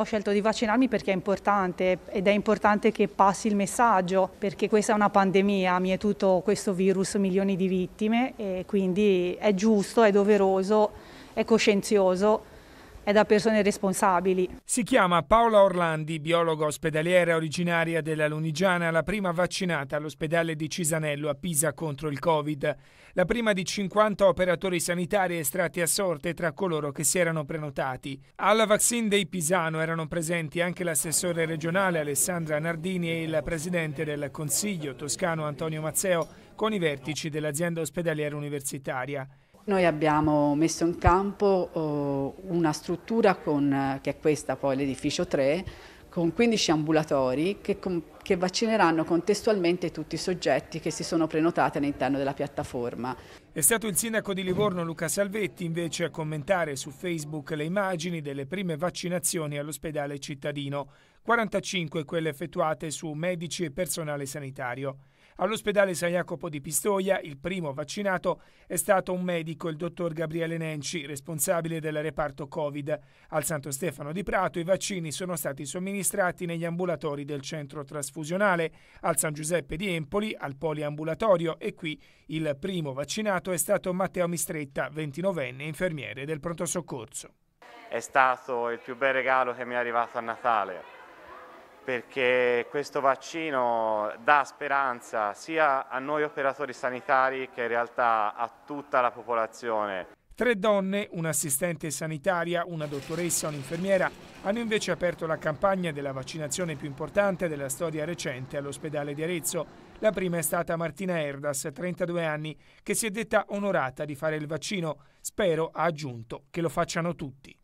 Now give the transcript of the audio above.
Ho scelto di vaccinarmi perché è importante ed è importante che passi il messaggio perché questa è una pandemia, mi è tutto questo virus milioni di vittime e quindi è giusto, è doveroso, è coscienzioso è da persone responsabili. Si chiama Paola Orlandi, biologa ospedaliera originaria della Lunigiana, la prima vaccinata all'ospedale di Cisanello a Pisa contro il Covid, la prima di 50 operatori sanitari estratti a sorte tra coloro che si erano prenotati. Alla Vaccine dei Pisano erano presenti anche l'assessore regionale Alessandra Nardini e il presidente del Consiglio toscano Antonio Mazzeo con i vertici dell'azienda ospedaliera universitaria. Noi abbiamo messo in campo eh, una struttura con, eh, che è questa poi l'edificio 3, con 15 ambulatori che, che, vaccineranno contestualmente tutti i soggetti che si sono prenotati all'interno della piattaforma. È stato il sindaco di Livorno Luca Salvetti invece a commentare su Facebook le immagini delle prime vaccinazioni all'ospedale cittadino, 45 quelle effettuate su medici e personale sanitario. All'ospedale San Jacopo di Pistoia il primo vaccinato è stato un medico, il dottor Gabriele Nenci, responsabile del reparto Covid. Al Santo Stefano di Prato i vaccini sono stati somministrati negli ambulatori del centro trasfusionale, al San Giuseppe di Empoli, al poliambulatorio e qui il primo vaccinato è stato Matteo Mistretta, 29enne infermiere del pronto soccorso. È stato il più bel regalo che mi è arrivato a Natale perché questo vaccino dà speranza sia a noi operatori sanitari che in realtà a tutta la popolazione. Tre donne, un'assistente sanitaria, una dottoressa e un'infermiera hanno invece aperto la campagna della vaccinazione più importante della storia recente all'ospedale di Arezzo. La prima è stata Martina Erdas, 32 anni, che si è detta onorata di fare il vaccino. Spero, ha aggiunto, che lo facciano tutti.